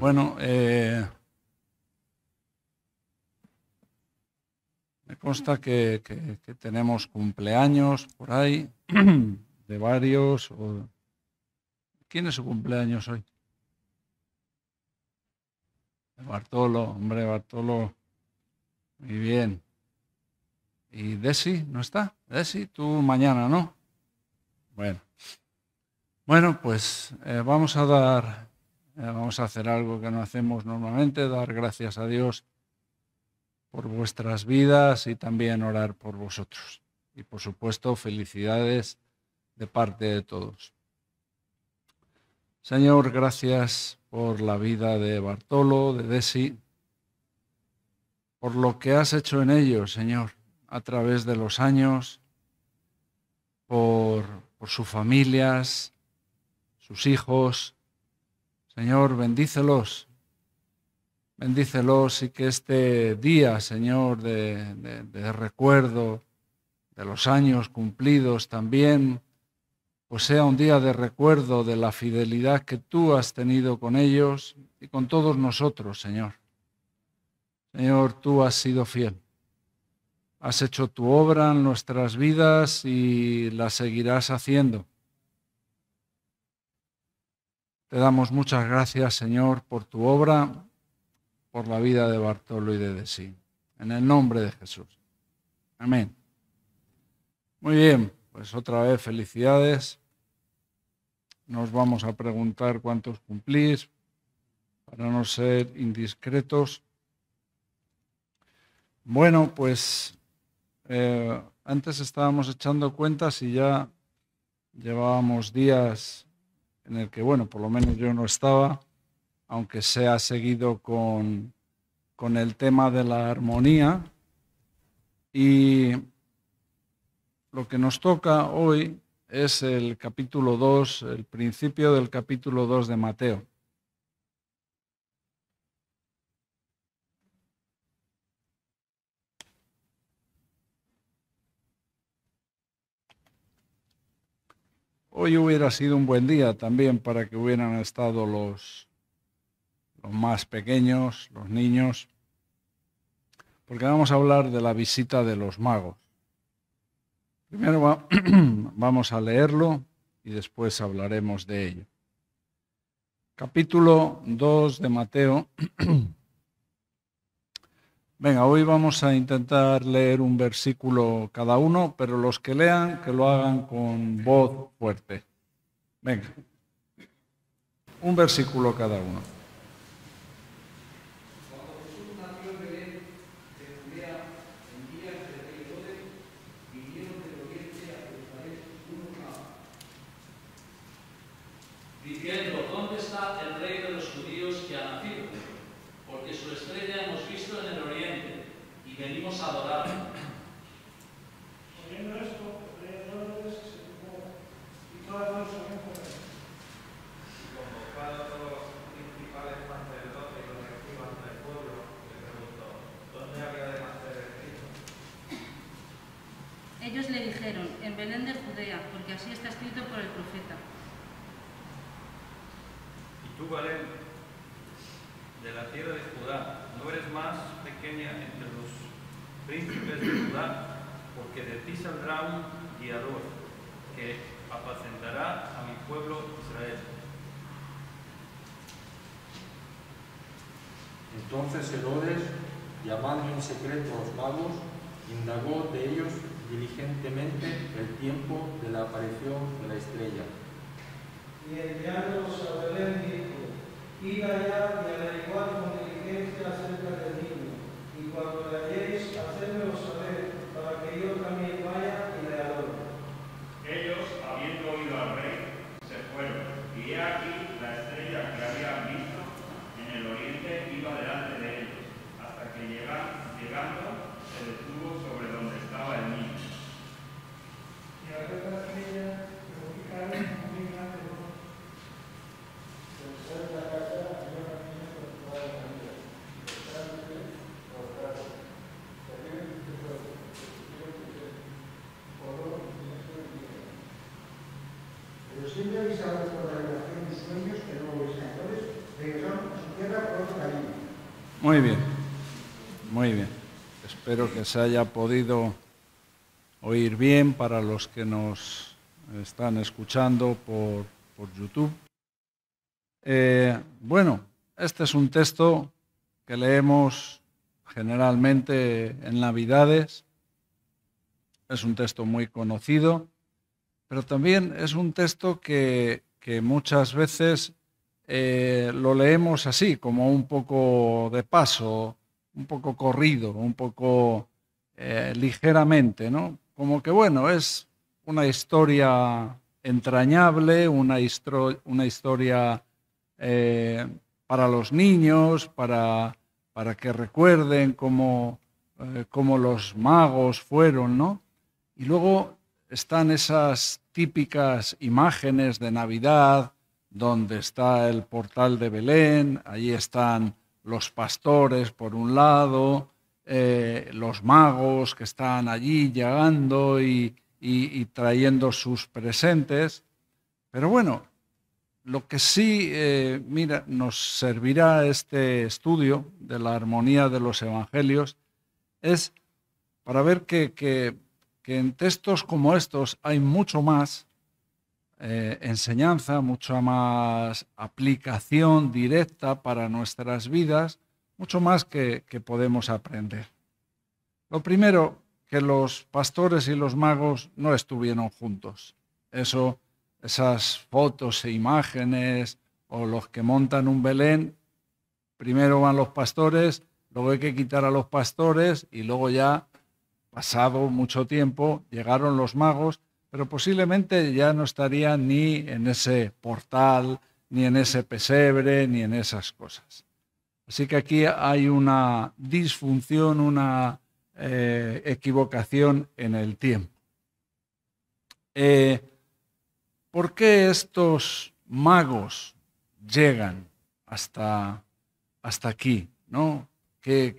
Bueno, eh, me consta que, tenemos cumpleaños por ahí, de varios. O... ¿Quién es su cumpleaños hoy? Bartolo, hombre, Bartolo. Muy bien. Y Desi, ¿no está? Desi, tú mañana, ¿no? Bueno. Bueno, pues eh, vamos a dar, eh, vamos a hacer algo que no hacemos normalmente, dar gracias a Dios por vuestras vidas y también orar por vosotros. Y por supuesto, felicidades de parte de todos. Señor, gracias por la vida de Bartolo, de Desi, por lo que has hecho en ellos, Señor, a través de los años, por, sus familias, sus hijos. Señor, bendícelos, bendícelos y que este día, Señor, de, de recuerdo, de los años cumplidos también, pues sea un día de recuerdo de la fidelidad que tú has tenido con ellos y con todos nosotros, Señor. Señor, tú has sido fiel. Has hecho tu obra en nuestras vidas y la seguirás haciendo. Te damos muchas gracias, Señor, por tu obra, por la vida de Bartolo y de Desi. En el nombre de Jesús. Amén. Muy bien. Pues otra vez, felicidades. Nos vamos a preguntar cuántos cumplís para no ser indiscretos. Bueno, pues eh, antes estábamos echando cuentas y ya llevábamos días en el que, bueno, por lo menos yo no estaba, aunque se ha seguido con, con el tema de la armonía. Y lo que nos toca hoy es el capítulo 2, el principio del capítulo 2 de Mateo. Hoy hubiera sido un buen día también para que hubieran estado los, los más pequeños, los niños, porque vamos a hablar de la visita de los magos. Primero vamos a leerlo y después hablaremos de ello. Capítulo 2 de Mateo. Venga, hoy vamos a intentar leer un versículo cada uno, pero los que lean, que lo hagan con voz fuerte. Venga, un versículo cada uno. diciendo, ¿dónde está el rey de los judíos que ha nacido? Porque su estrella hemos visto en el oriente y venimos a adorarlo. Oyendo esto, el rey de judíos se tuvo y toda que Jerusalén con él. Y convocado a todos los principales sacerdotes y los del pueblo, le preguntó, ¿dónde había de nacer el Cristo? Ellos le dijeron, en Belén de Judea, porque así está escrito por el profeta. Tú, de la tierra de Judá, no eres más pequeña entre los príncipes de Judá, porque de ti saldrá un guiador que apacentará a mi pueblo Israel. Entonces Herodes, llamando en secreto a los magos, indagó de ellos diligentemente el tiempo de la aparición de la estrella. Y a ir allá y averiguar con diligencia acerca del niño, y cuando la Espero que se haya podido oír bien para los que nos están escuchando por, YouTube. Eh, bueno, este es un texto que leemos generalmente en Navidades. Es un texto muy conocido, pero también es un texto que, muchas veces eh, lo leemos así, como un poco de paso, un poco corrido, un poco eh, ligeramente, ¿no? Como que bueno, es una historia entrañable, una, historia eh, para los niños, para, para que recuerden eh, cómo, los magos fueron, ¿no? Y luego están esas típicas imágenes de Navidad, donde está el portal de Belén, allí están los pastores por un lado, eh, los magos que están allí llegando y, trayendo sus presentes. Pero bueno, lo que sí, eh, mira, nos servirá este estudio de la armonía de los evangelios es para ver que, que en textos como estos hay mucho más eh, enseñanza, mucha más aplicación directa para nuestras vidas, mucho más que, que podemos aprender. Lo primero, que los pastores y los magos no estuvieron juntos. Eso, esas fotos e imágenes o los que montan un Belén, primero van los pastores, luego hay que quitar a los pastores y luego ya, pasado mucho tiempo, llegaron los magos pero posiblemente ya no estaría ni en ese portal, ni en ese pesebre, ni en esas cosas. Así que aquí hay una disfunción, una eh, equivocación en el tiempo. Eh, ¿Por qué estos magos llegan hasta, hasta aquí? ¿no? qué,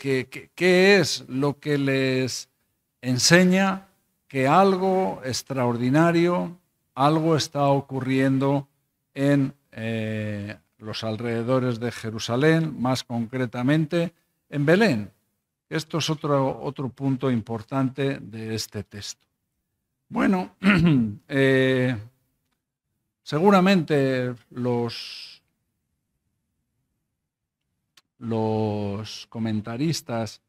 qué es lo que les enseña que algo extraordinario, algo está ocurriendo en eh, los alrededores de Jerusalén, más concretamente en Belén. Esto es otro, otro punto importante de este texto. Bueno, eh, seguramente los, los comentaristas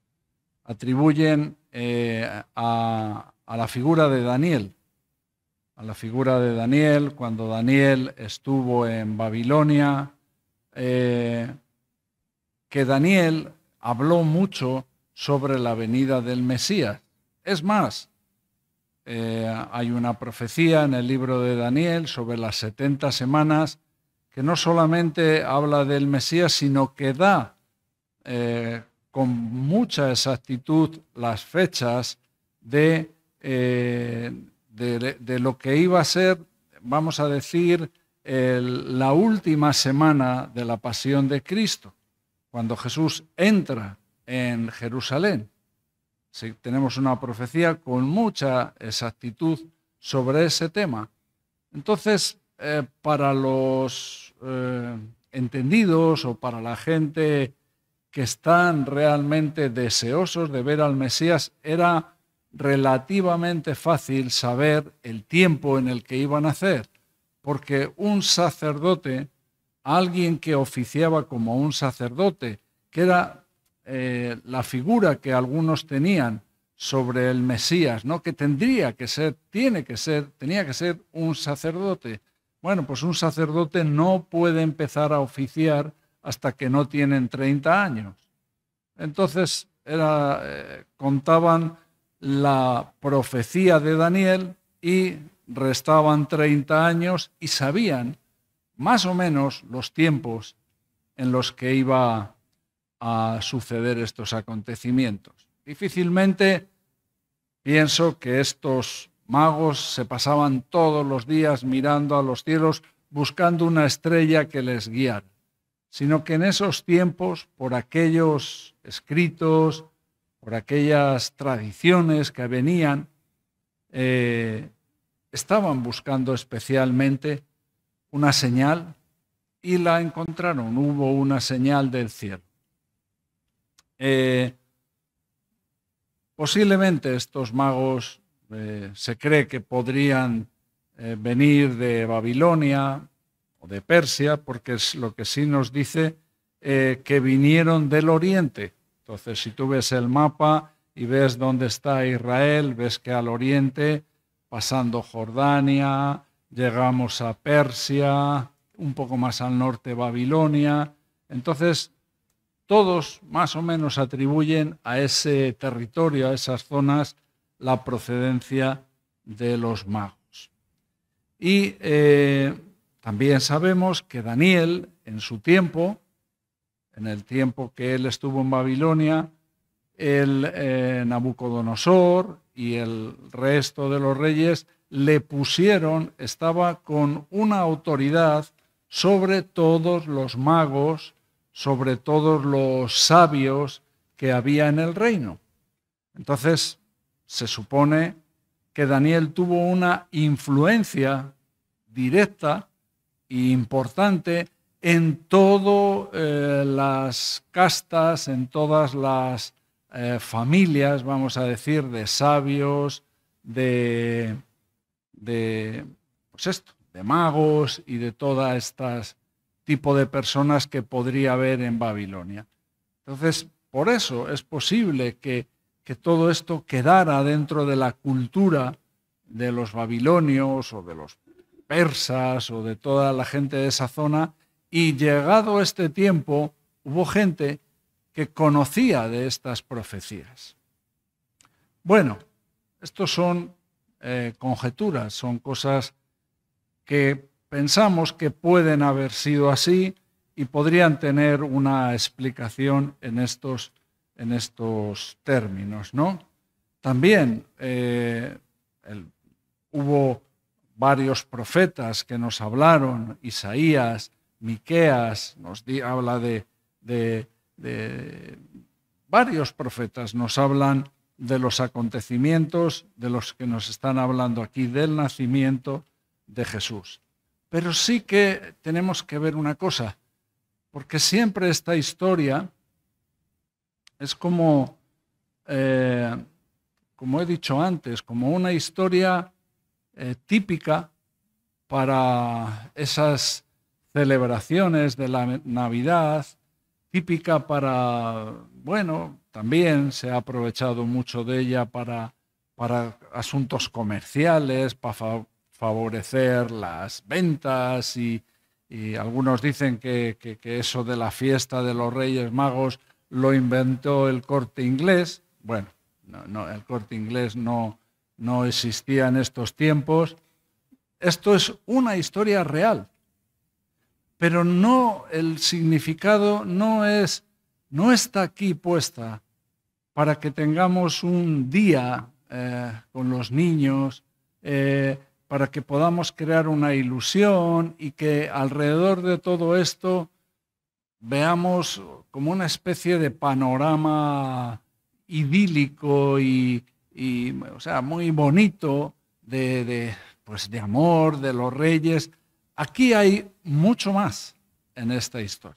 atribuyen eh, a, a la figura de Daniel, a la figura de Daniel cuando Daniel estuvo en Babilonia, eh, que Daniel habló mucho sobre la venida del Mesías. Es más, eh, hay una profecía en el libro de Daniel sobre las 70 semanas que no solamente habla del Mesías, sino que da eh, con mucha exactitud las fechas de eh, de, lo que iba a ser, vamos a decir, la última semana de la pasión de Cristo, cuando Jesús entra en Jerusalén. tenemos una profecía con mucha exactitud sobre ese tema. Entonces, eh, para los eh, entendidos o para la gente que están realmente deseosos de ver al Mesías, era relativamente fácil saber el tiempo en el que iban a hacer, porque un sacerdote, alguien que oficiaba como un sacerdote, que era eh, la figura que algunos tenían sobre el Mesías, ¿no? que tendría que ser, tiene que ser, tenía que ser un sacerdote. Bueno, pues un sacerdote no puede empezar a oficiar hasta que no tienen 30 años. Entonces, era, eh, contaban la profecía de Daniel y restaban 30 años y sabían más o menos los tiempos en los que iba a suceder estos acontecimientos. Difícilmente pienso que estos magos se pasaban todos los días mirando a los cielos buscando una estrella que les guiara, sino que en esos tiempos, por aquellos escritos, por aquellas tradiciones que venían, eh, estaban buscando especialmente una señal y la encontraron. Hubo una señal del cielo. Eh, posiblemente estos magos eh, se cree que podrían venir de Babilonia o de Persia, porque es lo que sí nos dice que vinieron del oriente entonces, si tú ves el mapa y ves dónde está Israel, ves que al oriente, pasando Jordania, llegamos a Persia, un poco más al norte Babilonia. Entonces, todos más o menos atribuyen a ese territorio, a esas zonas, la procedencia de los magos. Y eh, también sabemos que Daniel, en su tiempo, en el tiempo que él estuvo en Babilonia, el eh, Nabucodonosor y el resto de los reyes le pusieron, estaba con una autoridad sobre todos los magos, sobre todos los sabios que había en el reino. Entonces, se supone que Daniel tuvo una influencia directa e importante en todas eh, las castas, en todas las eh, familias, vamos a decir, de sabios, de, de, pues esto, de magos y de todas estas tipo de personas que podría haber en Babilonia. Entonces, por eso es posible que, que todo esto quedara dentro de la cultura de los babilonios o de los persas o de toda la gente de esa zona y llegado este tiempo, hubo gente que conocía de estas profecías. Bueno, estos son eh, conjeturas, son cosas que pensamos que pueden haber sido así y podrían tener una explicación en estos, en estos términos, ¿no? También eh, hubo varios profetas que nos hablaron, Isaías, Miqueas nos habla de, varios profetas, nos hablan de los acontecimientos de los que nos están hablando aquí, del nacimiento de Jesús. Pero sí que tenemos que ver una cosa, porque siempre esta historia es como, eh, como he dicho antes, como una historia eh, típica para esas celebraciones de la Navidad, típica para, bueno, también se ha aprovechado mucho de ella para, para asuntos comerciales, para favorecer las ventas y, algunos dicen que, eso de la fiesta de los Reyes Magos lo inventó el corte inglés. Bueno, no, no, el corte inglés no, no existía en estos tiempos. Esto es una historia real pero no el significado no es no está aquí puesta para que tengamos un día eh, con los niños, eh, para que podamos crear una ilusión y que alrededor de todo esto veamos como una especie de panorama idílico y, o sea, muy bonito de, pues, de amor, de los reyes, Aquí hay mucho más en esta historia.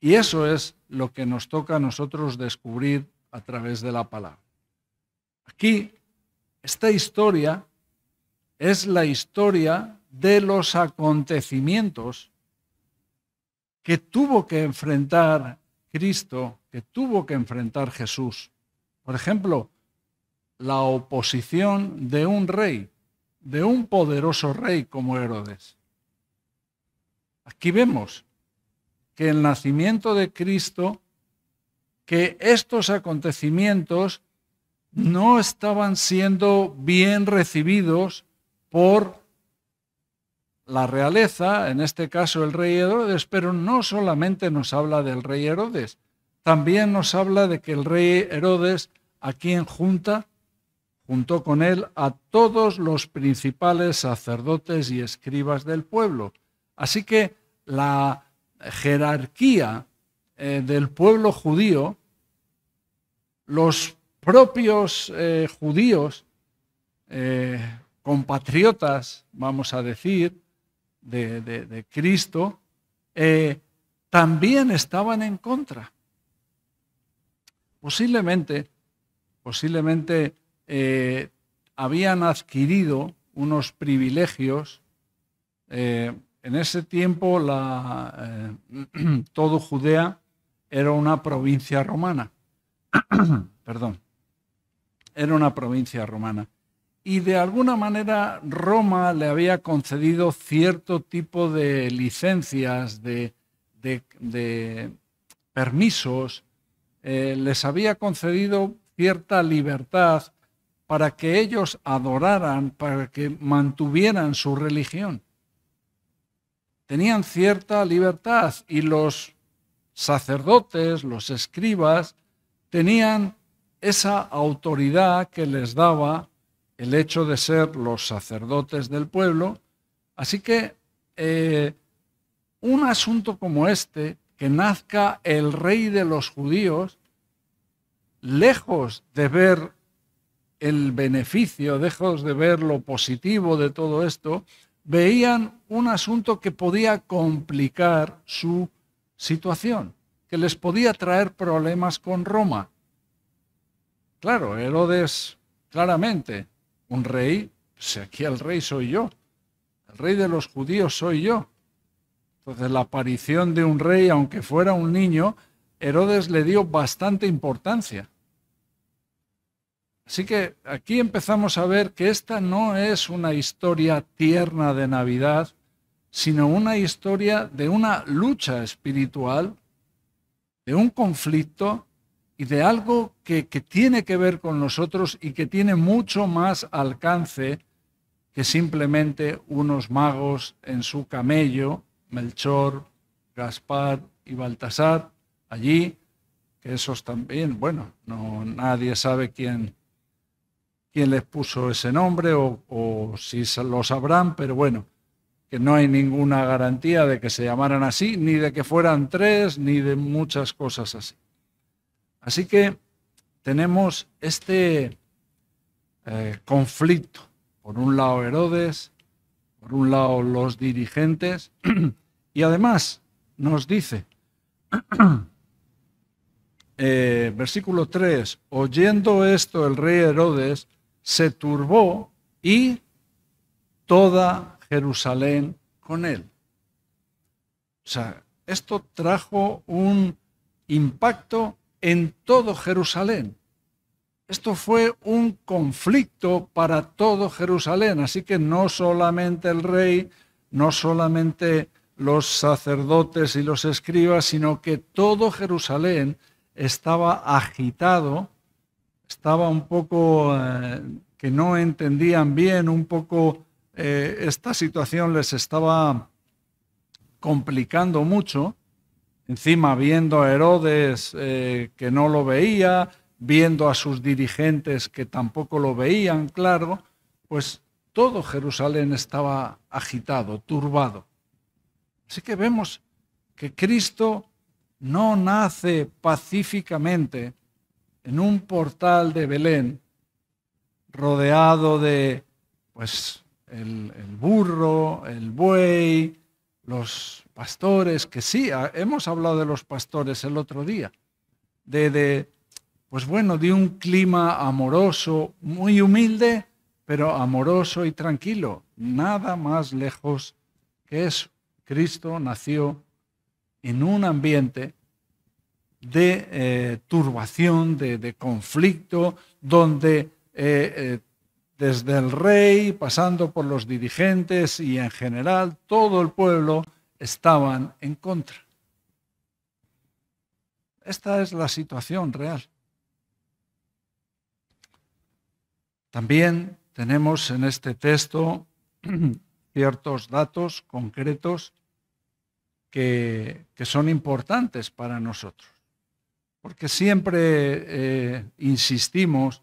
Y eso es lo que nos toca a nosotros descubrir a través de la palabra. Aquí, esta historia es la historia de los acontecimientos que tuvo que enfrentar Cristo, que tuvo que enfrentar Jesús. Por ejemplo, la oposición de un rey de un poderoso rey como Herodes. Aquí vemos que el nacimiento de Cristo, que estos acontecimientos no estaban siendo bien recibidos por la realeza, en este caso el rey Herodes, pero no solamente nos habla del rey Herodes, también nos habla de que el rey Herodes, a quien junta, juntó con él a todos los principales sacerdotes y escribas del pueblo. Así que la jerarquía eh, del pueblo judío, los propios eh, judíos, eh, compatriotas, vamos a decir, de Cristo, también estaban en contra. Posiblemente, posiblemente eh, habían adquirido unos privilegios. Eh, en ese tiempo eh, todo Judea era una provincia romana. Perdón. Era una provincia romana. Y de alguna manera Roma le había concedido cierto tipo de licencias, de, permisos, les había concedido cierta libertad para que ellos adoraran, para que mantuvieran su religión. Tenían cierta libertad y los sacerdotes, los escribas, tenían esa autoridad que les daba el hecho de ser los sacerdotes del pueblo. Así que eh, un asunto como este, que nazca el rey de los judíos, lejos de ver el beneficio, dejos de ver lo positivo de todo esto, veían un asunto que podía complicar su situación, que les podía traer problemas con Roma. Claro, Herodes, claramente, un rey, si pues aquí el rey soy yo, el rey de los judíos soy yo. Entonces la aparición de un rey, aunque fuera un niño, Herodes le dio bastante importancia. Así que aquí empezamos a ver que esta no es una historia tierna de Navidad, sino una historia de una lucha espiritual, de un conflicto y de algo que, tiene que ver con nosotros y que tiene mucho más alcance que simplemente unos magos en su camello, Melchor, Gaspar y Baltasar, allí, que esos también, bueno, no nadie sabe quién quién les puso ese nombre o, si lo sabrán, pero bueno, que no hay ninguna garantía de que se llamaran así, ni de que fueran tres, ni de muchas cosas así. Así que tenemos este eh, conflicto. Por un lado Herodes, por un lado los dirigentes, y además nos dice, eh, versículo 3, oyendo esto el rey Herodes, se turbó y toda Jerusalén con él. O sea, esto trajo un impacto en todo Jerusalén. Esto fue un conflicto para todo Jerusalén, así que no solamente el rey, no solamente los sacerdotes y los escribas, sino que todo Jerusalén estaba agitado estaba un poco, eh, que no entendían bien, un poco, eh, esta situación les estaba complicando mucho. Encima viendo a Herodes eh, que no lo veía, viendo a sus dirigentes que tampoco lo veían, claro, pues todo Jerusalén estaba agitado, turbado. Así que vemos que Cristo no nace pacíficamente, en un portal de Belén, rodeado de, pues, el, burro, el buey, los pastores, que sí, hemos hablado de los pastores el otro día, de, pues bueno, de un clima amoroso, muy humilde, pero amoroso y tranquilo, nada más lejos que eso. Cristo nació en un ambiente de eh, turbación, de, conflicto, donde eh, eh, desde el rey, pasando por los dirigentes y en general todo el pueblo estaban en contra. Esta es la situación real. También tenemos en este texto ciertos datos concretos que son importantes para nosotros porque siempre eh, insistimos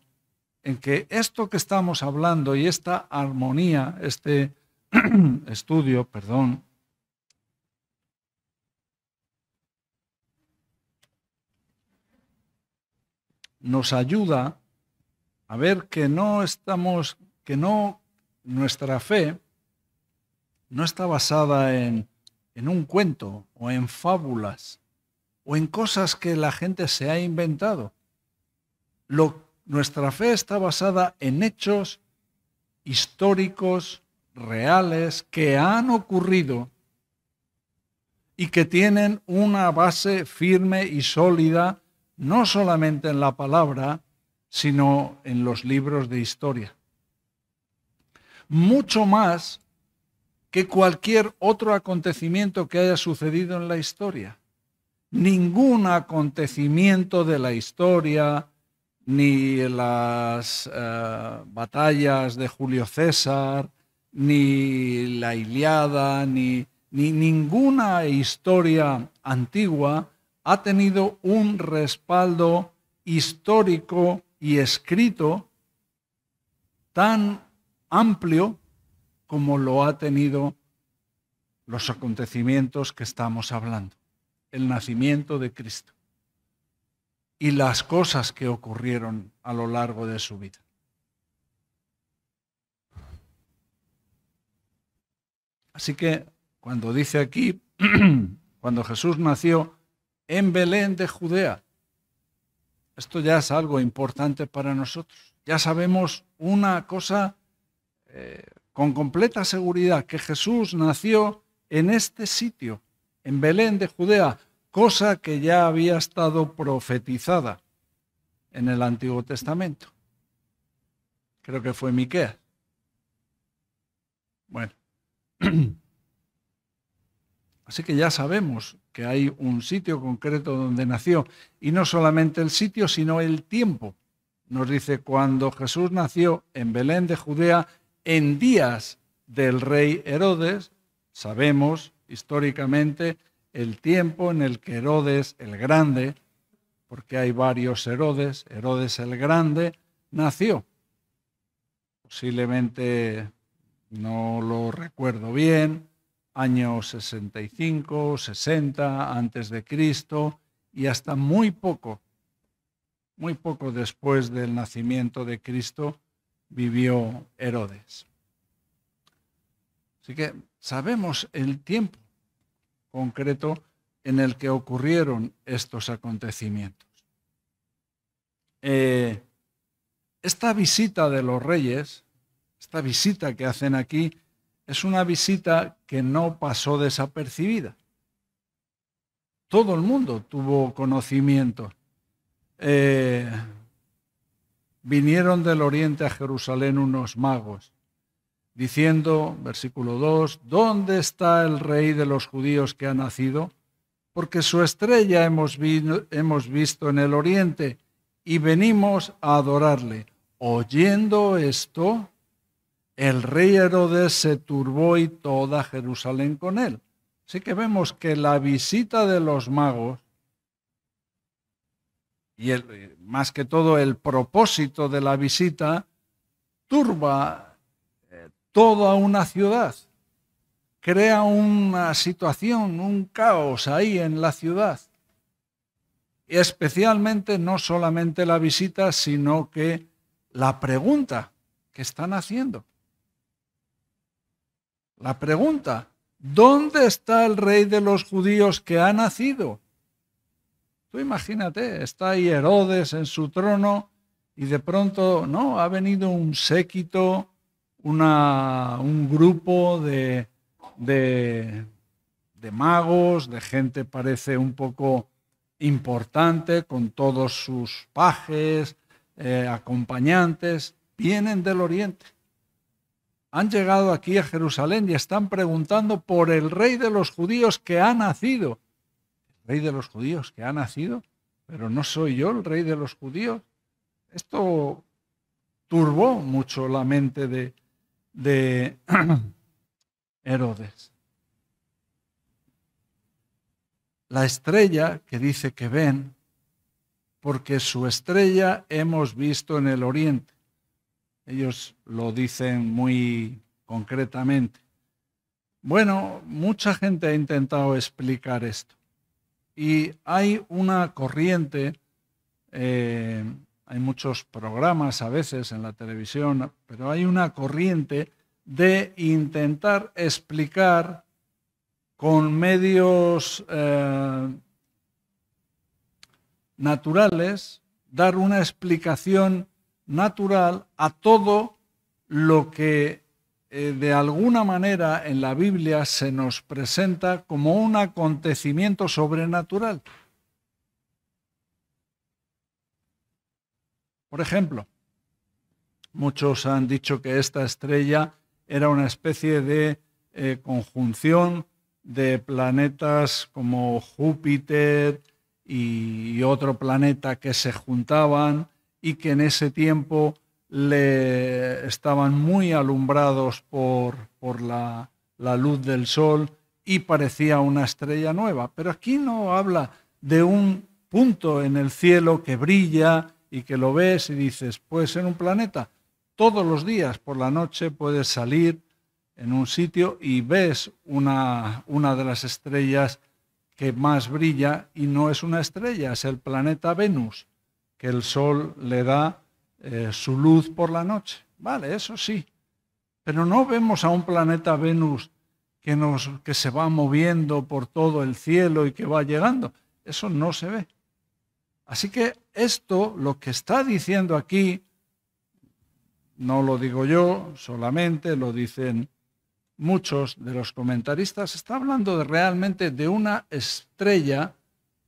en que esto que estamos hablando y esta armonía, este estudio, perdón, nos ayuda a ver que no estamos, que no, nuestra fe no está basada en un cuento o en fábulas, o en cosas que la gente se ha inventado. nuestra fe está basada en hechos históricos, reales, que han ocurrido y que tienen una base firme y sólida, no solamente en la palabra, sino en los libros de historia. Mucho más que cualquier otro acontecimiento que haya sucedido en la historia ningún acontecimiento de la historia, ni las eh, batallas de Julio César, ni la Iliada, ni, ni ninguna historia antigua ha tenido un respaldo histórico y escrito tan amplio como lo ha tenido los acontecimientos que estamos hablando el nacimiento de Cristo y las cosas que ocurrieron a lo largo de su vida. Así que cuando dice aquí, cuando Jesús nació en Belén de Judea, esto ya es algo importante para nosotros. Ya sabemos una cosa eh, con completa seguridad, que Jesús nació en este sitio en Belén de Judea, cosa que ya había estado profetizada en el Antiguo Testamento. Creo que fue Miqueas. Bueno. Así que ya sabemos que hay un sitio concreto donde nació, y no solamente el sitio, sino el tiempo. Nos dice, cuando Jesús nació en Belén de Judea, en días del rey Herodes, sabemos históricamente el tiempo en el que Herodes el Grande, porque hay varios Herodes, Herodes el Grande nació. Posiblemente no lo recuerdo bien, año 65, 60 antes de Cristo y hasta muy poco, muy poco después del nacimiento de Cristo vivió Herodes. Así que sabemos el tiempo concreto en el que ocurrieron estos acontecimientos. Eh, esta visita de los reyes, esta visita que hacen aquí, es una visita que no pasó desapercibida. Todo el mundo tuvo conocimiento. Eh, vinieron del oriente a Jerusalén unos magos diciendo, versículo 2, ¿dónde está el rey de los judíos que ha nacido? Porque su estrella hemos, visto en el oriente y venimos a adorarle. Oyendo esto, el rey Herodes se turbó y toda Jerusalén con él. Así que vemos que la visita de los magos y el, más que todo el propósito de la visita turba toda una ciudad, crea una situación, un caos ahí en la ciudad. Y especialmente no solamente la visita, sino que la pregunta que están haciendo. La pregunta, ¿dónde está el rey de los judíos que ha nacido? Tú imagínate, está ahí Herodes en su trono y de pronto, no, ha venido un séquito un grupo de, de, magos, de gente parece un poco importante, con todos sus pajes, eh, acompañantes, vienen del oriente. Han llegado aquí a Jerusalén y están preguntando por el rey de los judíos que ha nacido. ¿El rey de los judíos que ha nacido? Pero no soy yo el rey de los judíos. Esto turbó mucho la mente de, de Herodes. La estrella que dice que ven, porque su estrella hemos visto en el oriente. Ellos lo dicen muy concretamente. Bueno, mucha gente ha intentado explicar esto. Y hay una corriente eh, hay muchos programas a veces en la televisión, pero hay una corriente de intentar explicar con medios eh, naturales, dar una explicación natural a todo lo que eh, de alguna manera en la Biblia se nos presenta como un acontecimiento sobrenatural. Por ejemplo, muchos han dicho que esta estrella era una especie de eh, conjunción de planetas como Júpiter y, otro planeta que se juntaban y que en ese tiempo le estaban muy alumbrados por, la luz del sol y parecía una estrella nueva. Pero aquí no habla de un punto en el cielo que brilla y que lo ves y dices, pues en un planeta. Todos los días por la noche puedes salir en un sitio y ves una, una de las estrellas que más brilla y no es una estrella, es el planeta Venus, que el Sol le da eh, su luz por la noche. Vale, eso sí. Pero no vemos a un planeta Venus que, nos, que se va moviendo por todo el cielo y que va llegando. Eso no se ve. Así que esto, lo que está diciendo aquí, no lo digo yo solamente, lo dicen muchos de los comentaristas, está hablando realmente de una estrella,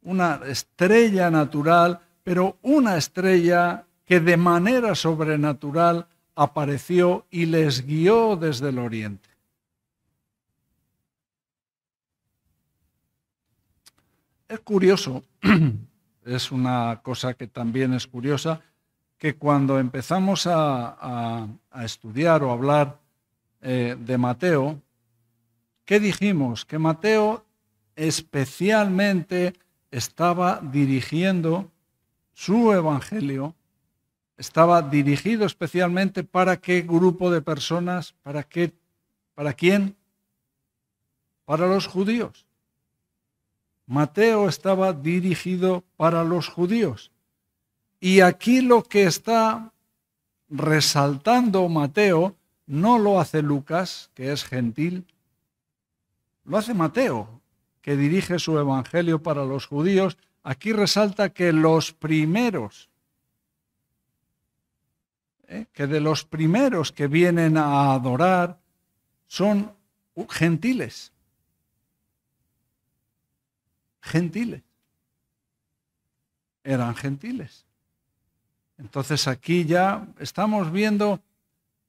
una estrella natural, pero una estrella que de manera sobrenatural apareció y les guió desde el oriente. Es curioso es una cosa que también es curiosa, que cuando empezamos a, estudiar o hablar eh, de Mateo, ¿qué dijimos? Que Mateo especialmente estaba dirigiendo su evangelio, estaba dirigido especialmente para qué grupo de personas, para qué, para quién, para los judíos. Mateo estaba dirigido para los judíos. Y aquí lo que está resaltando Mateo no lo hace Lucas, que es gentil, lo hace Mateo, que dirige su evangelio para los judíos. Aquí resalta que los primeros, ¿eh? que de los primeros que vienen a adorar son gentiles gentiles. Eran gentiles. Entonces aquí ya estamos viendo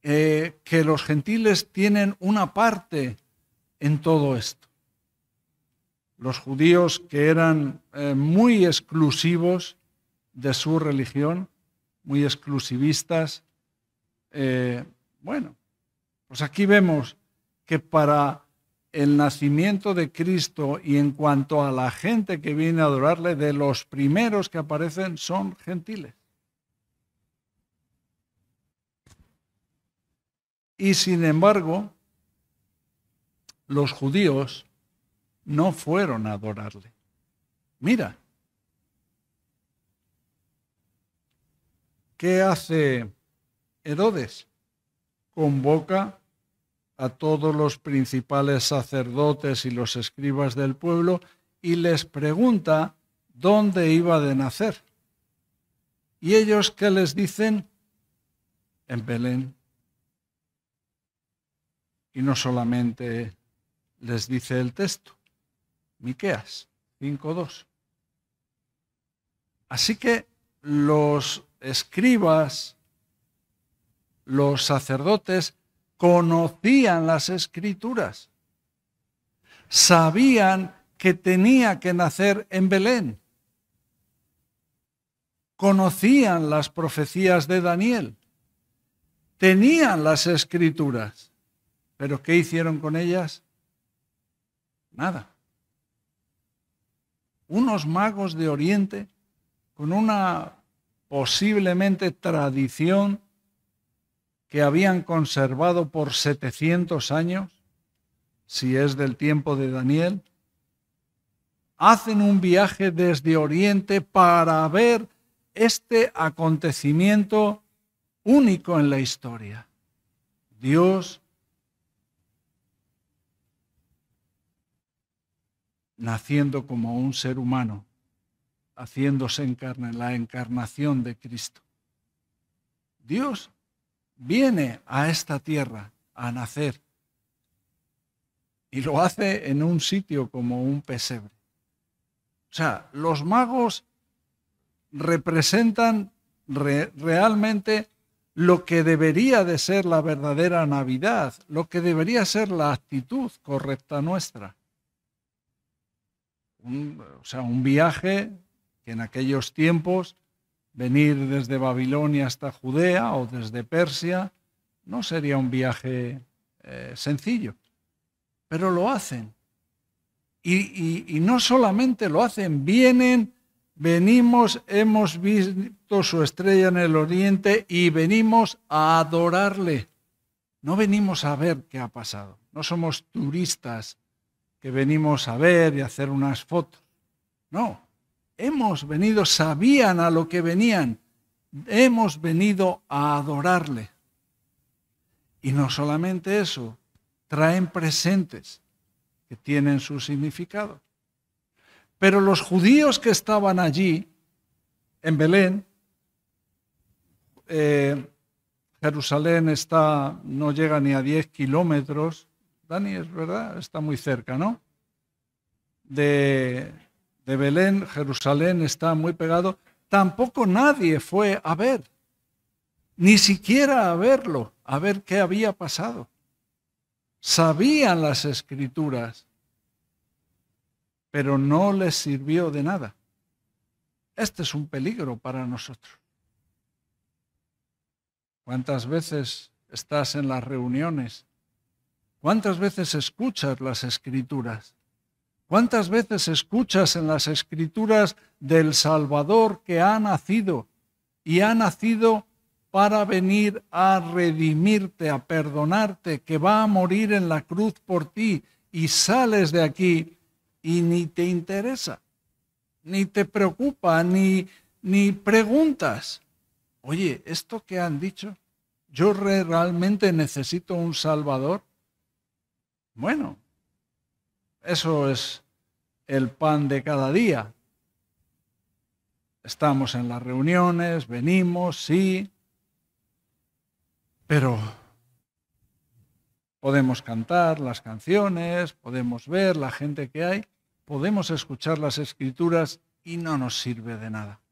eh, que los gentiles tienen una parte en todo esto. Los judíos que eran eh, muy exclusivos de su religión, muy exclusivistas, eh, bueno, pues aquí vemos que para el nacimiento de Cristo y en cuanto a la gente que viene a adorarle, de los primeros que aparecen son gentiles. Y sin embargo, los judíos no fueron a adorarle. Mira, ¿qué hace Herodes? Convoca a todos los principales sacerdotes y los escribas del pueblo y les pregunta dónde iba de nacer. ¿Y ellos qué les dicen? En Belén. Y no solamente les dice el texto, Miqueas 5:2. Así que los escribas, los sacerdotes conocían las escrituras, sabían que tenía que nacer en Belén, conocían las profecías de Daniel, tenían las escrituras, pero ¿qué hicieron con ellas? Nada. Unos magos de Oriente con una posiblemente tradición que habían conservado por 700 años, si es del tiempo de Daniel, hacen un viaje desde Oriente para ver este acontecimiento único en la historia. Dios naciendo como un ser humano, haciéndose en la encarnación de Cristo. Dios viene a esta tierra a nacer y lo hace en un sitio como un pesebre. O sea, los magos representan realmente lo que debería de ser la verdadera Navidad, lo que debería ser la actitud correcta nuestra. o sea, un viaje que en aquellos tiempos venir desde Babilonia hasta Judea o desde Persia no sería un viaje eh, sencillo, pero lo hacen. Y, no solamente lo hacen, vienen, venimos, hemos visto su estrella en el oriente y venimos a adorarle. No venimos a ver qué ha pasado, no somos turistas que venimos a ver y hacer unas fotos. No, hemos venido, sabían a lo que venían, hemos venido a adorarle. Y no solamente eso, traen presentes que tienen su significado. Pero los judíos que estaban allí, en Belén, eh, Jerusalén está, no llega ni a 10 kilómetros, Dani, es verdad, está muy cerca, ¿no? De, de Belén, Jerusalén está muy pegado, tampoco nadie fue a ver, ni siquiera a verlo, a ver qué había pasado. Sabían las escrituras, pero no les sirvió de nada. Este es un peligro para nosotros. ¿Cuántas veces estás en las reuniones? ¿Cuántas veces escuchas las escrituras? ¿Cuántas veces escuchas en las escrituras del Salvador que ha nacido y ha nacido para venir a redimirte, a perdonarte, que va a morir en la cruz por ti y sales de aquí y ni te interesa, ni te preocupa, ni, ni preguntas? Oye, ¿esto que han dicho? ¿Yo realmente necesito un Salvador? Bueno, eso es el pan de cada día. Estamos en las reuniones, venimos, sí, pero podemos cantar las canciones, podemos ver la gente que hay, podemos escuchar las escrituras y no nos sirve de nada.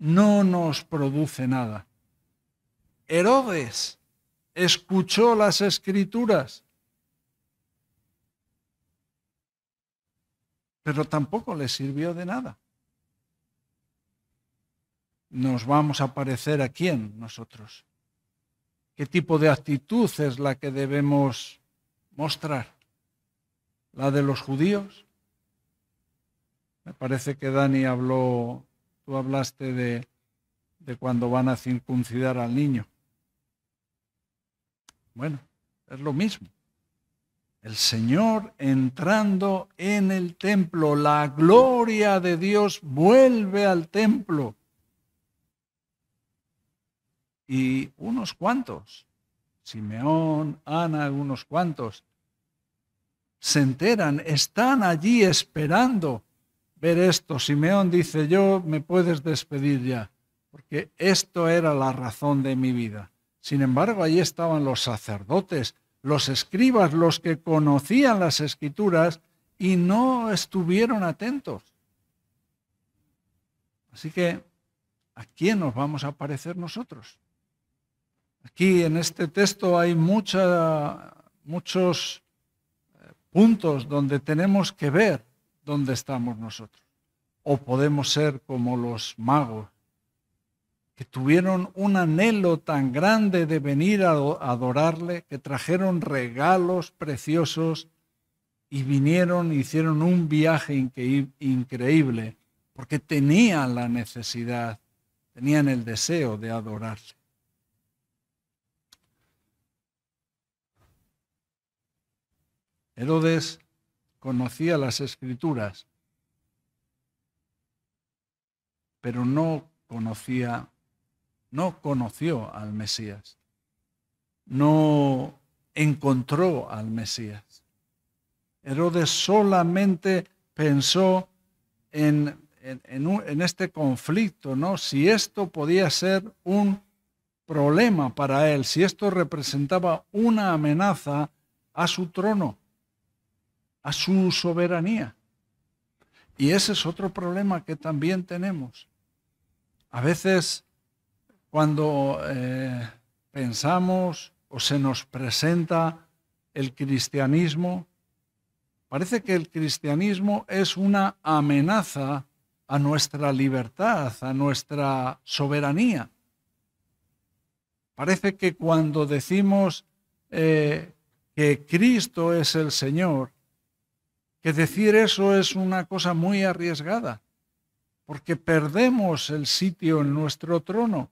No nos produce nada. Herodes escuchó las escrituras pero tampoco les sirvió de nada. ¿Nos vamos a parecer a quién nosotros? ¿Qué tipo de actitud es la que debemos mostrar? ¿La de los judíos? Me parece que Dani habló, tú hablaste de, de cuando van a circuncidar al niño. Bueno, es lo mismo el Señor entrando en el templo. La gloria de Dios vuelve al templo. Y unos cuantos, Simeón, Ana, unos cuantos, se enteran, están allí esperando ver esto. Simeón dice, yo me puedes despedir ya, porque esto era la razón de mi vida. Sin embargo, allí estaban los sacerdotes, los escribas, los que conocían las escrituras y no estuvieron atentos. Así que, ¿a quién nos vamos a parecer nosotros? Aquí en este texto hay muchos eh, puntos donde tenemos que ver dónde estamos nosotros. O podemos ser como los magos que tuvieron un anhelo tan grande de venir a adorarle, que trajeron regalos preciosos y vinieron, hicieron un viaje increíble, porque tenían la necesidad, tenían el deseo de adorarle. Herodes conocía las escrituras, pero no conocía no conoció al Mesías, no encontró al Mesías. Herodes solamente pensó en, en, este conflicto, ¿no? Si esto podía ser un problema para él, si esto representaba una amenaza a su trono, a su soberanía. Y ese es otro problema que también tenemos. A veces cuando eh, pensamos o se nos presenta el cristianismo, parece que el cristianismo es una amenaza a nuestra libertad, a nuestra soberanía. Parece que cuando decimos eh, que Cristo es el Señor, que decir eso es una cosa muy arriesgada, porque perdemos el sitio en nuestro trono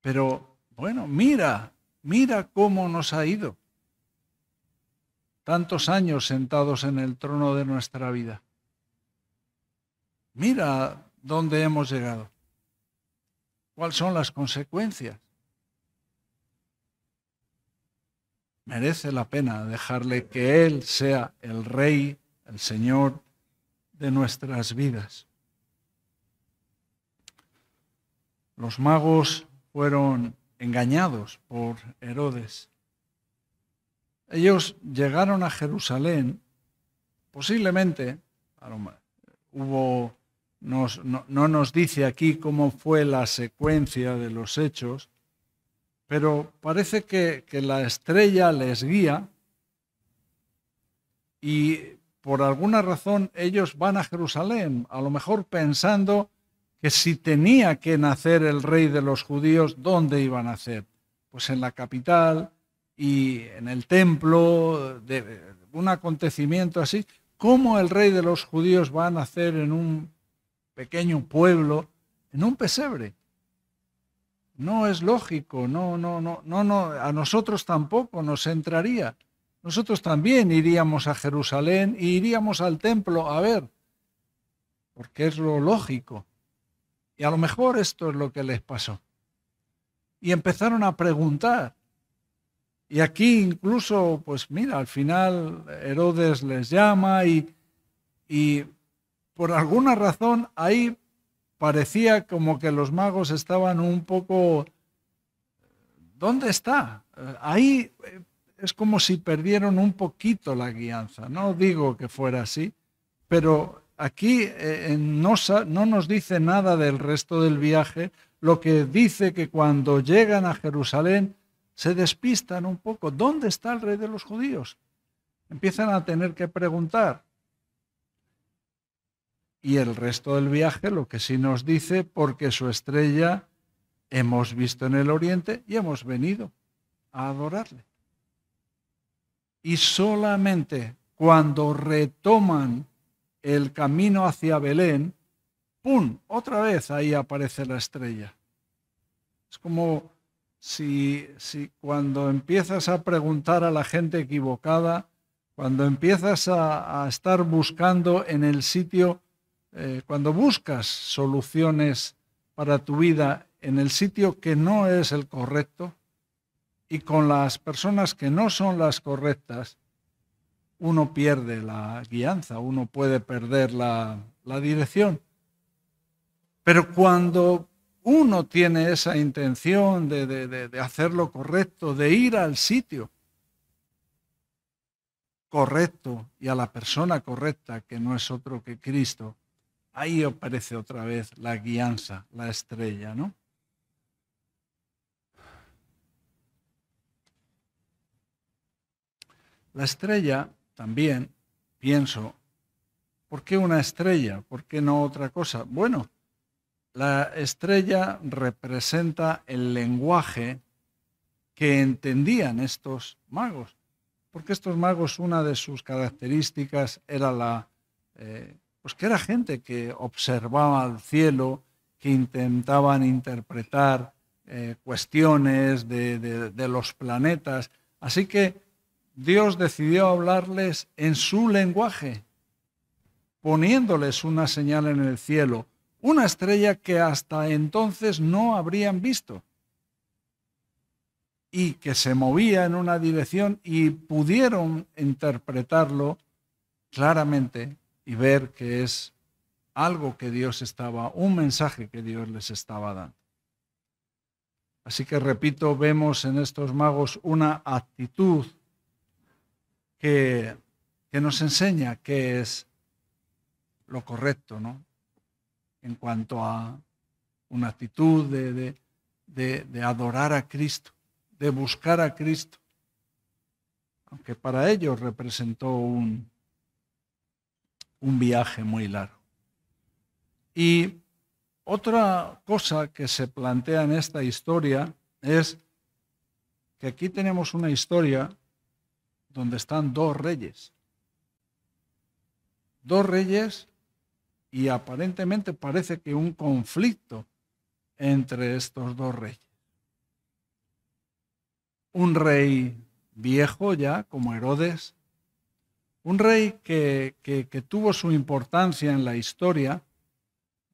Pero bueno, mira, mira cómo nos ha ido. Tantos años sentados en el trono de nuestra vida. Mira dónde hemos llegado. ¿Cuáles son las consecuencias? Merece la pena dejarle que Él sea el Rey, el Señor de nuestras vidas. Los magos fueron engañados por Herodes. Ellos llegaron a Jerusalén, posiblemente, hubo, no, nos dice aquí cómo fue la secuencia de los hechos, pero parece que, que la estrella les guía y por alguna razón ellos van a Jerusalén, a lo mejor pensando que si tenía que nacer el rey de los judíos, ¿dónde iba a nacer? Pues en la capital y en el templo, de un acontecimiento así. ¿Cómo el rey de los judíos va a nacer en un pequeño pueblo, en un pesebre? No es lógico, no, no, no, no, no, a nosotros tampoco nos entraría. Nosotros también iríamos a Jerusalén y e iríamos al templo a ver, porque es lo lógico. Y a lo mejor esto es lo que les pasó. Y empezaron a preguntar. Y aquí incluso, pues mira, al final Herodes les llama y, y por alguna razón ahí parecía como que los magos estaban un poco... ¿Dónde está? Ahí eh, es como si perdieron un poquito la guianza. No digo que fuera así, pero Aquí eh, no nos dice nada del resto del viaje, lo que dice que cuando llegan a Jerusalén se despistan un poco. ¿Dónde está el rey de los judíos? Empiezan a tener que preguntar. Y el resto del viaje, lo que sí nos dice, porque su estrella hemos visto en el oriente y hemos venido a adorarle. Y solamente cuando retoman el camino hacia Belén, ¡pum! Otra vez ahí aparece la estrella. Es como si, si cuando empiezas a preguntar a la gente equivocada, cuando empiezas a, estar buscando en el sitio, eh, cuando buscas soluciones para tu vida en el sitio que no es el correcto y con las personas que no son las correctas, uno pierde la guianza, uno puede perder la, dirección. Pero cuando uno tiene esa intención de, de, hacer lo correcto, de ir al sitio correcto y a la persona correcta, que no es otro que Cristo, ahí aparece otra vez la guianza, la estrella, ¿no? La estrella también pienso, ¿por qué una estrella? ¿Por qué no otra cosa? Bueno, la estrella representa el lenguaje que entendían estos magos, porque estos magos una de sus características era la, eh, pues que era gente que observaba al cielo, que intentaban interpretar eh, cuestiones de los planetas, así que Dios decidió hablarles en su lenguaje, poniéndoles una señal en el cielo, una estrella que hasta entonces no habrían visto y que se movía en una dirección y pudieron interpretarlo claramente y ver que es algo que Dios estaba, un mensaje que Dios les estaba dando. Así que repito, vemos en estos magos una actitud que, nos enseña qué es lo correcto, ¿no? En cuanto a una actitud de, adorar a Cristo, de buscar a Cristo, aunque para ellos representó un, un viaje muy largo. Y otra cosa que se plantea en esta historia es que aquí tenemos una historia donde están dos reyes. Dos reyes y aparentemente parece que un conflicto entre estos dos reyes. Un rey viejo ya, como Herodes, un rey que, tuvo su importancia en la historia.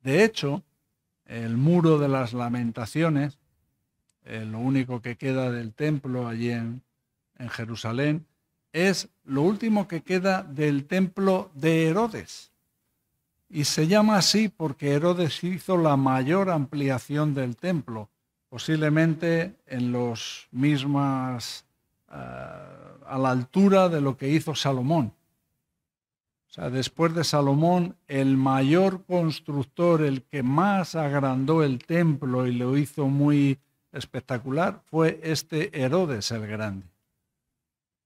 De hecho, el muro de las lamentaciones, eh, lo único que queda del templo allí en Jerusalén, es lo último que queda del templo de Herodes. Y se llama así porque Herodes hizo la mayor ampliación del templo, posiblemente en los mismas, eh, a la altura de lo que hizo Salomón. O sea, después de Salomón, el mayor constructor, el que más agrandó el templo y lo hizo muy espectacular, fue este Herodes el Grande.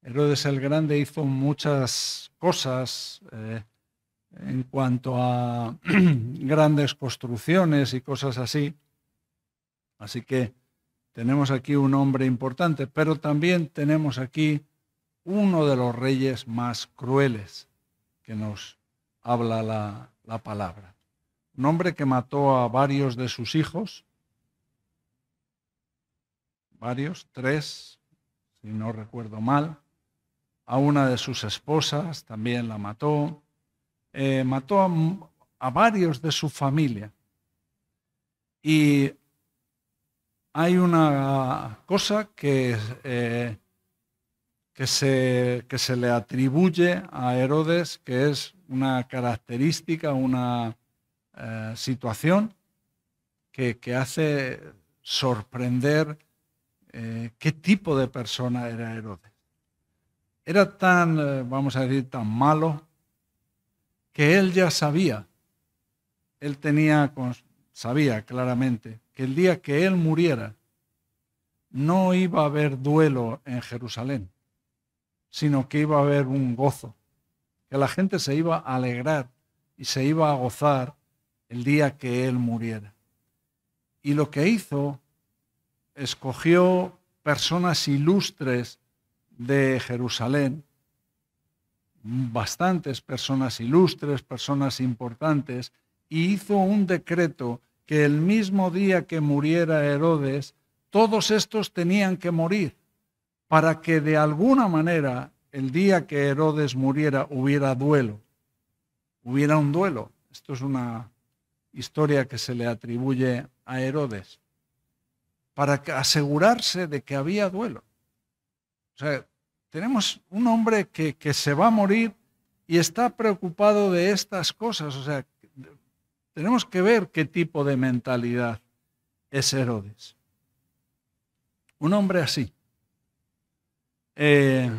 Herodes el Grande hizo muchas cosas eh, en cuanto a grandes construcciones y cosas así. Así que tenemos aquí un hombre importante, pero también tenemos aquí uno de los reyes más crueles que nos habla la, la palabra. Un hombre que mató a varios de sus hijos, varios, tres, si no recuerdo mal, a una de sus esposas, también la mató, eh, mató a, varios de su familia. Y hay una cosa que, eh, que, se, se, le atribuye a Herodes, que es una característica, una eh, situación que, hace sorprender qué tipo de persona era Herodes era tan, eh, vamos a decir, tan malo, que él ya sabía, él tenía, sabía claramente, que el día que él muriera, no iba a haber duelo en Jerusalén, sino que iba a haber un gozo, que la gente se iba a alegrar y se iba a gozar el día que él muriera. Y lo que hizo, escogió personas ilustres de Jerusalén, bastantes personas ilustres, personas importantes, y hizo un decreto que el mismo día que muriera Herodes, todos estos tenían que morir, para que de alguna manera el día que Herodes muriera hubiera duelo, hubiera un duelo. Esto es una historia que se le atribuye a Herodes, para asegurarse de que había duelo. O sea, tenemos un hombre que, se va a morir y está preocupado de estas cosas. O sea, tenemos que ver qué tipo de mentalidad es Herodes. Un hombre así. Eh,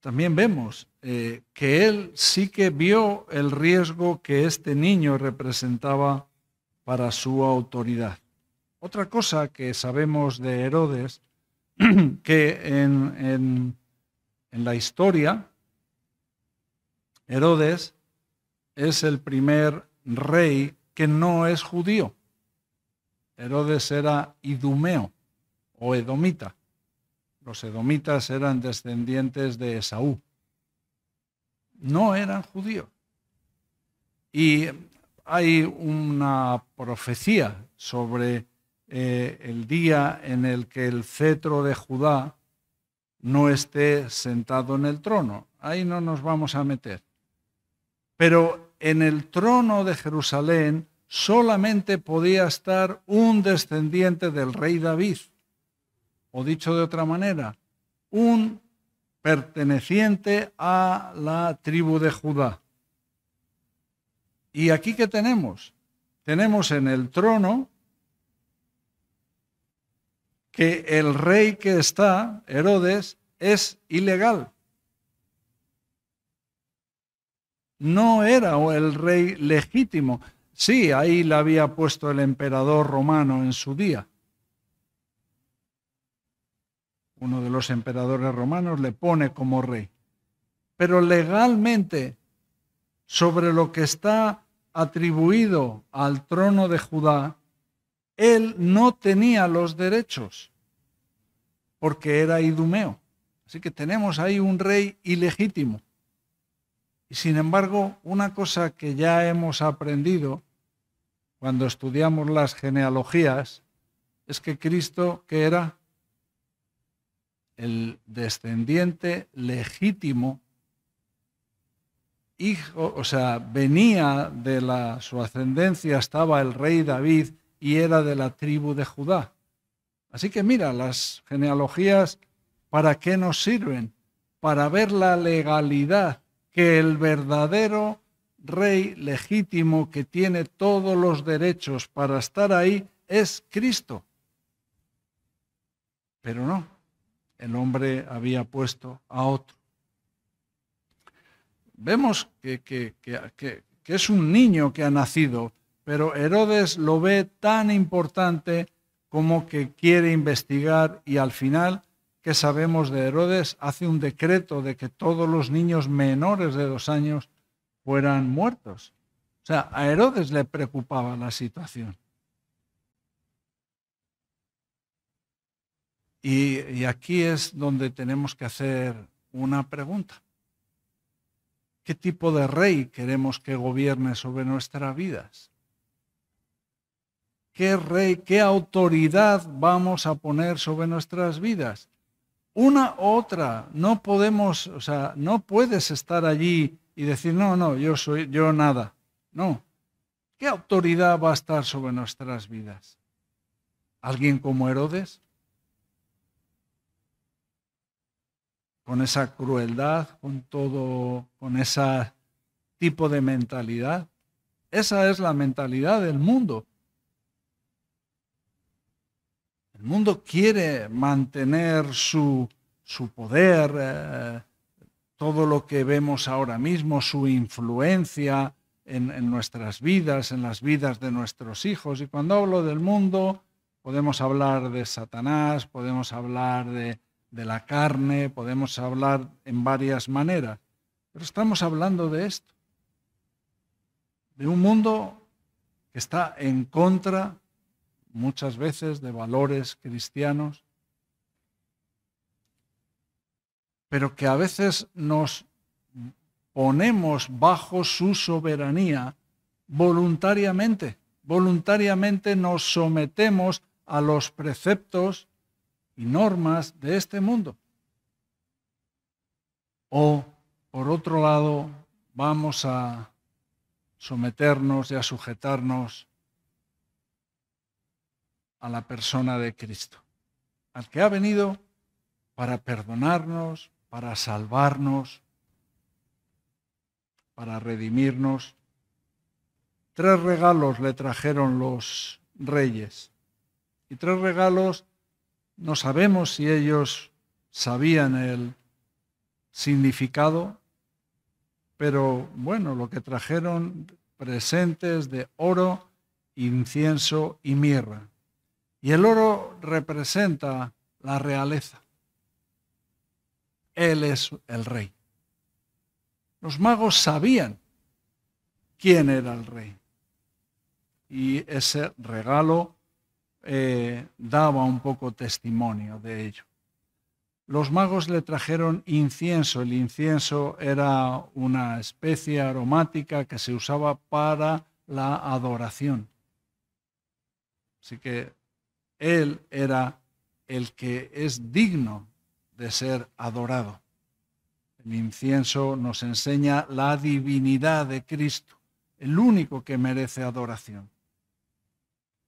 también vemos eh, que él sí que vio el riesgo que este niño representaba para su autoridad. Otra cosa que sabemos de Herodes, que en, la historia, Herodes es el primer rey que no es judío. Herodes era idumeo o edomita. Los edomitas eran descendientes de Esaú. No eran judíos. Y hay una profecía sobre eh, el día en el que el cetro de Judá no esté sentado en el trono. Ahí no nos vamos a meter. Pero en el trono de Jerusalén solamente podía estar un descendiente del rey David, o dicho de otra manera, un perteneciente a la tribu de Judá. ¿Y aquí qué tenemos? Tenemos en el trono que el rey que está, Herodes, es ilegal. No era el rey legítimo. Sí, ahí la había puesto el emperador romano en su día. Uno de los emperadores romanos le pone como rey. Pero legalmente, sobre lo que está atribuido al trono de Judá, él no tenía los derechos porque era idumeo. Así que tenemos ahí un rey ilegítimo. Y sin embargo, una cosa que ya hemos aprendido cuando estudiamos las genealogías es que Cristo, que era el descendiente legítimo, hijo, o sea, venía de la, su ascendencia, estaba el rey David, y era de la tribu de Judá. Así que mira, las genealogías, ¿para qué nos sirven? Para ver la legalidad, que el verdadero rey legítimo que tiene todos los derechos para estar ahí es Cristo. Pero no, el hombre había puesto a otro. Vemos que, es un niño que ha nacido, pero Herodes lo ve tan importante como que quiere investigar y al final, ¿qué sabemos de Herodes? Hace un decreto de que todos los niños menores de dos años fueran muertos. O sea, a Herodes le preocupaba la situación. Y, y, aquí es donde tenemos que hacer una pregunta. ¿Qué tipo de rey queremos que gobierne sobre nuestras vidas? qué rey, qué autoridad vamos a poner sobre nuestras vidas. Una u otra, no podemos, o sea, no puedes estar allí y decir, no, no, yo soy, yo nada. No. ¿Qué autoridad va a estar sobre nuestras vidas? ¿Alguien como Herodes? Con esa crueldad, con todo, con ese tipo de mentalidad. Esa es la mentalidad del mundo. El mundo quiere mantener su, poder, eh, todo lo que vemos ahora mismo, su influencia en, nuestras vidas, en las vidas de nuestros hijos. Y cuando hablo del mundo, podemos hablar de Satanás, podemos hablar de, de la carne, podemos hablar en varias maneras. Pero estamos hablando de esto, de un mundo que está en contra muchas veces de valores cristianos, pero que a veces nos ponemos bajo su soberanía voluntariamente. Voluntariamente nos sometemos a los preceptos y normas de este mundo. O, por otro lado, vamos a someternos y a sujetarnos a la persona de Cristo, al que ha venido para perdonarnos, para salvarnos, para redimirnos. Tres regalos le trajeron los reyes y tres regalos no sabemos si ellos sabían el significado, pero bueno, lo que trajeron presentes de oro, incienso y mirra. Y el oro representa la realeza. Él es el rey. Los magos sabían quién era el rey. Y ese regalo eh, daba un poco testimonio de ello. Los magos le trajeron incienso. El incienso era una especie aromática que se usaba para la adoración. Así que él era el que es digno de ser adorado. El incienso nos enseña la divinidad de Cristo, el único que merece adoración.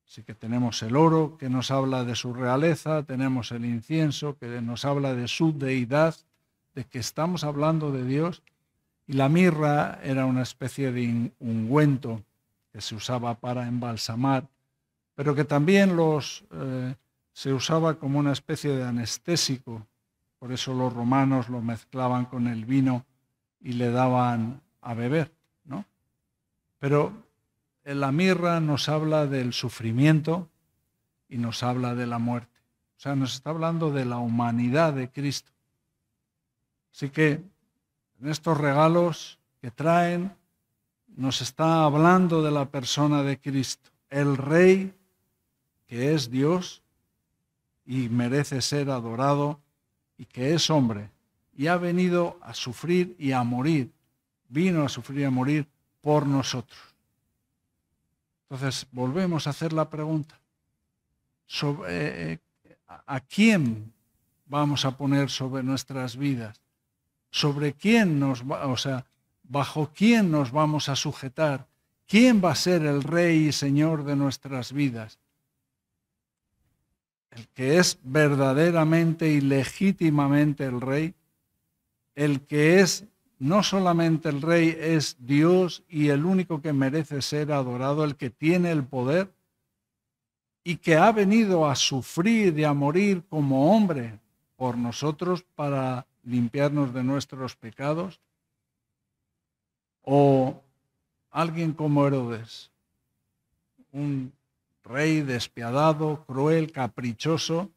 Así que tenemos el oro que nos habla de su realeza, tenemos el incienso que nos habla de su deidad, de que estamos hablando de Dios, y la mirra era una especie de ungüento que se usaba para embalsamar pero que también los eh, se usaba como una especie de anestésico. Por eso los romanos lo mezclaban con el vino y le daban a beber, ¿no? Pero la mirra nos habla del sufrimiento y nos habla de la muerte. O sea, nos está hablando de la humanidad de Cristo. Así que en estos regalos que traen, nos está hablando de la persona de Cristo, el Rey que es Dios y merece ser adorado y que es hombre y ha venido a sufrir y a morir, vino a sufrir y a morir por nosotros. Entonces, volvemos a hacer la pregunta. Eh, ¿A quién vamos a poner sobre nuestras vidas? ¿Sobre quién nos va, o sea, bajo quién nos vamos a sujetar? ¿Quién va a ser el rey y señor de nuestras vidas? el que es verdaderamente y legítimamente el rey, el que es no solamente el rey, es Dios y el único que merece ser adorado, el que tiene el poder y que ha venido a sufrir y a morir como hombre por nosotros para limpiarnos de nuestros pecados, o alguien como Herodes, un rey despiadado, cruel, caprichoso,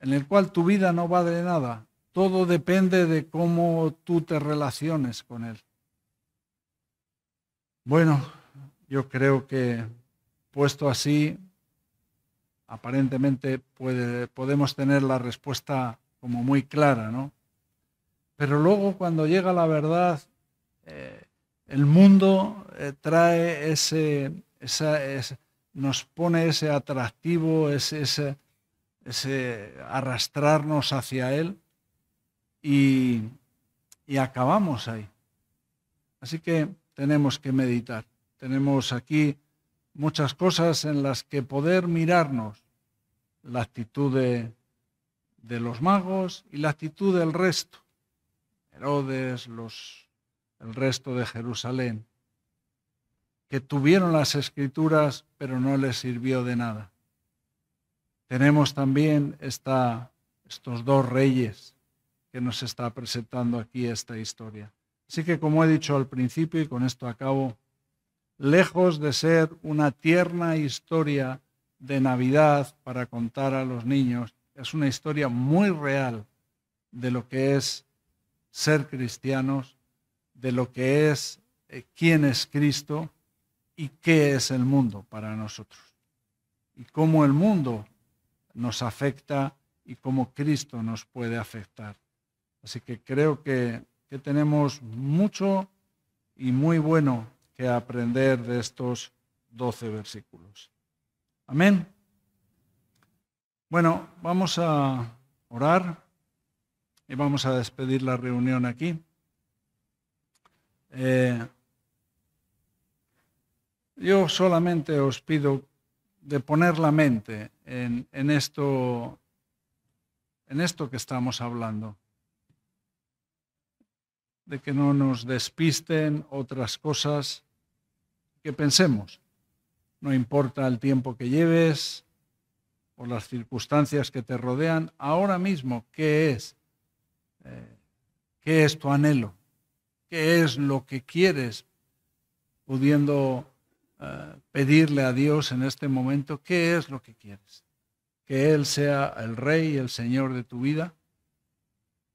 en el cual tu vida no va de nada. Todo depende de cómo tú te relaciones con él. Bueno, yo creo que puesto así, aparentemente puede, podemos tener la respuesta como muy clara, ¿no? Pero luego cuando llega la verdad, eh, el mundo eh, trae ese, nos pone ese atractivo, ese, ese, arrastrarnos hacia Él y, y acabamos ahí. Así que tenemos que meditar. Tenemos aquí muchas cosas en las que poder mirarnos. La actitud de, de los magos y la actitud del resto. Herodes, los, el resto de Jerusalén que tuvieron las escrituras, pero no les sirvió de nada. Tenemos también esta, estos dos reyes que nos está presentando aquí esta historia. Así que como he dicho al principio y con esto acabo, lejos de ser una tierna historia de Navidad para contar a los niños, es una historia muy real de lo que es ser cristianos, de lo que es eh, quién es Cristo y qué es el mundo para nosotros y cómo el mundo nos afecta y cómo Cristo nos puede afectar. Así que creo que, tenemos mucho y muy bueno que aprender de estos 12 versículos. Amén. Bueno, vamos a orar y vamos a despedir la reunión aquí. Eh, yo solamente os pido de poner la mente en, esto, en esto que estamos hablando, de que no nos despisten otras cosas que pensemos. No importa el tiempo que lleves o las circunstancias que te rodean, ahora mismo, ¿qué es? Eh, ¿Qué es tu anhelo? ¿Qué es lo que quieres? Pudiendo eh, pedirle a Dios en este momento qué es lo que quieres. Que Él sea el rey y el Señor de tu vida.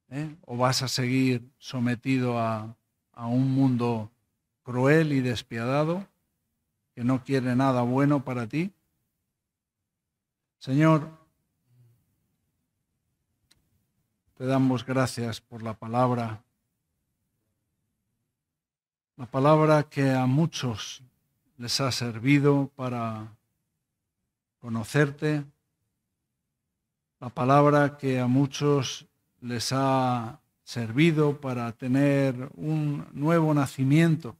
¿eh? O vas a seguir sometido a, a un mundo cruel y despiadado que no quiere nada bueno para ti. Señor, te damos gracias por la palabra, la palabra que a muchos les ha servido para conocerte, la palabra que a muchos les ha servido para tener un nuevo nacimiento,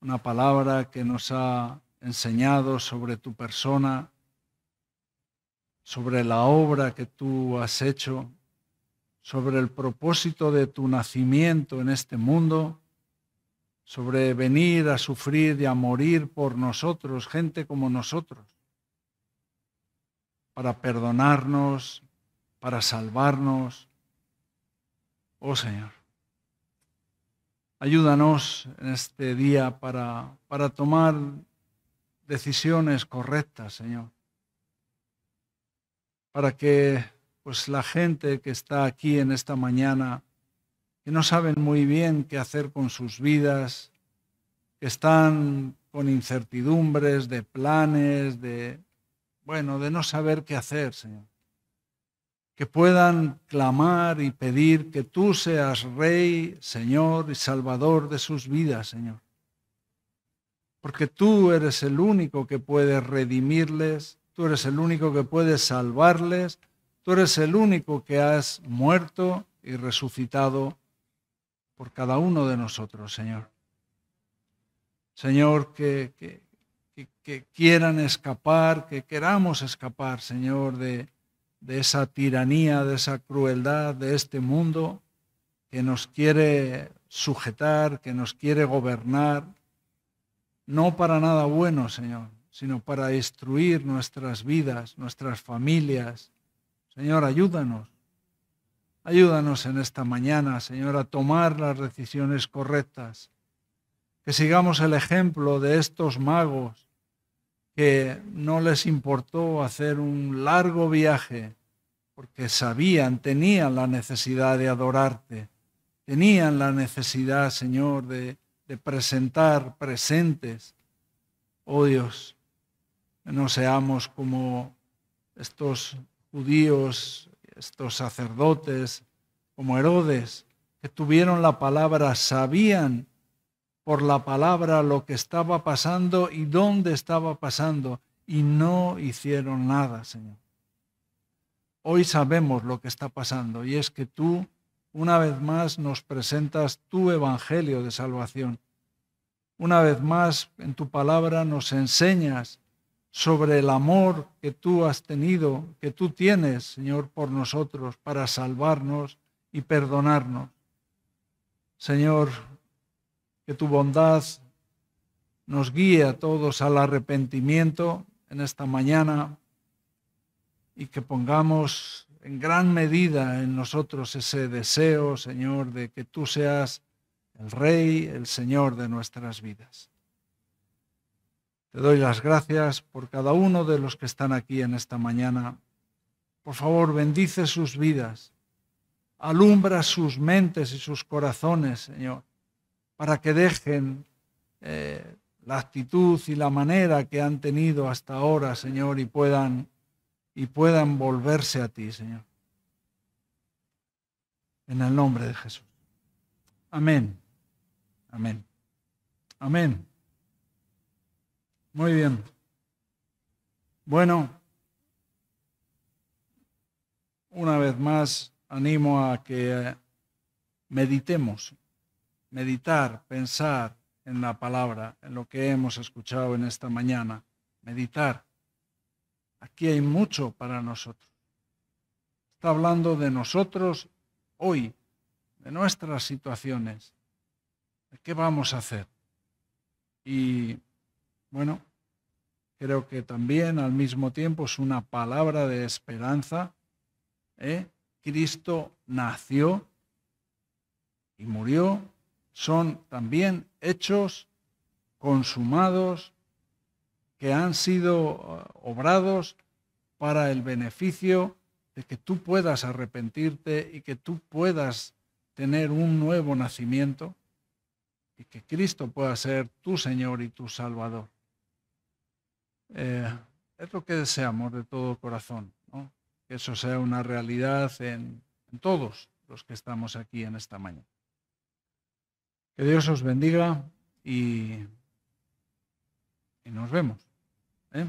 una palabra que nos ha enseñado sobre tu persona, sobre la obra que tú has hecho, sobre el propósito de tu nacimiento en este mundo sobre venir a sufrir y a morir por nosotros, gente como nosotros, para perdonarnos, para salvarnos. Oh Señor, ayúdanos en este día para, para tomar decisiones correctas, Señor, para que pues la gente que está aquí en esta mañana no saben muy bien qué hacer con sus vidas, que están con incertidumbres de planes, de, bueno, de no saber qué hacer, Señor. Que puedan clamar y pedir que tú seas Rey, Señor y Salvador de sus vidas, Señor. Porque tú eres el único que puede redimirles, tú eres el único que puede salvarles, tú eres el único que has muerto y resucitado por cada uno de nosotros, Señor. Señor, que, que, quieran escapar, que queramos escapar, Señor, de, de esa tiranía, de esa crueldad de este mundo que nos quiere sujetar, que nos quiere gobernar, no para nada bueno, Señor, sino para destruir nuestras vidas, nuestras familias. Señor, ayúdanos Ayúdanos en esta mañana, Señor, a tomar las decisiones correctas. Que sigamos el ejemplo de estos magos que no les importó hacer un largo viaje porque sabían, tenían la necesidad de adorarte. Tenían la necesidad, Señor, de, presentar presentes. Oh Dios, que no seamos como estos judíos estos sacerdotes, como Herodes, que tuvieron la palabra, sabían por la palabra lo que estaba pasando y dónde estaba pasando, y no hicieron nada, Señor. Hoy sabemos lo que está pasando, y es que tú, una vez más, nos presentas tu Evangelio de salvación. Una vez más, en tu palabra nos enseñas sobre el amor que tú has tenido, que tú tienes, Señor, por nosotros, para salvarnos y perdonarnos. Señor, que tu bondad nos guíe a todos al arrepentimiento en esta mañana y que pongamos en gran medida en nosotros ese deseo, Señor, de que tú seas el Rey, el Señor de nuestras vidas. Te doy las gracias por cada uno de los que están aquí en esta mañana. Por favor, bendice sus vidas, alumbra sus mentes y sus corazones, Señor, para que dejen eh, la actitud y la manera que han tenido hasta ahora, Señor, y puedan, y puedan volverse a ti, Señor. En el nombre de Jesús. Amén. Amén. Amén. Muy bien. Bueno, una vez más animo a que meditemos, meditar, pensar en la palabra, en lo que hemos escuchado en esta mañana, meditar. Aquí hay mucho para nosotros. Está hablando de nosotros hoy, de nuestras situaciones, de qué vamos a hacer. Y bueno, creo que también al mismo tiempo es una palabra de esperanza. ¿eh? Cristo nació y murió. Son también hechos consumados que han sido uh, obrados para el beneficio de que tú puedas arrepentirte y que tú puedas tener un nuevo nacimiento y que Cristo pueda ser tu Señor y tu Salvador. Eh, es lo que deseamos de todo corazón, que eso sea una realidad en, todos los que estamos aquí en esta mañana. Que Dios os bendiga y, nos vemos. ¿eh?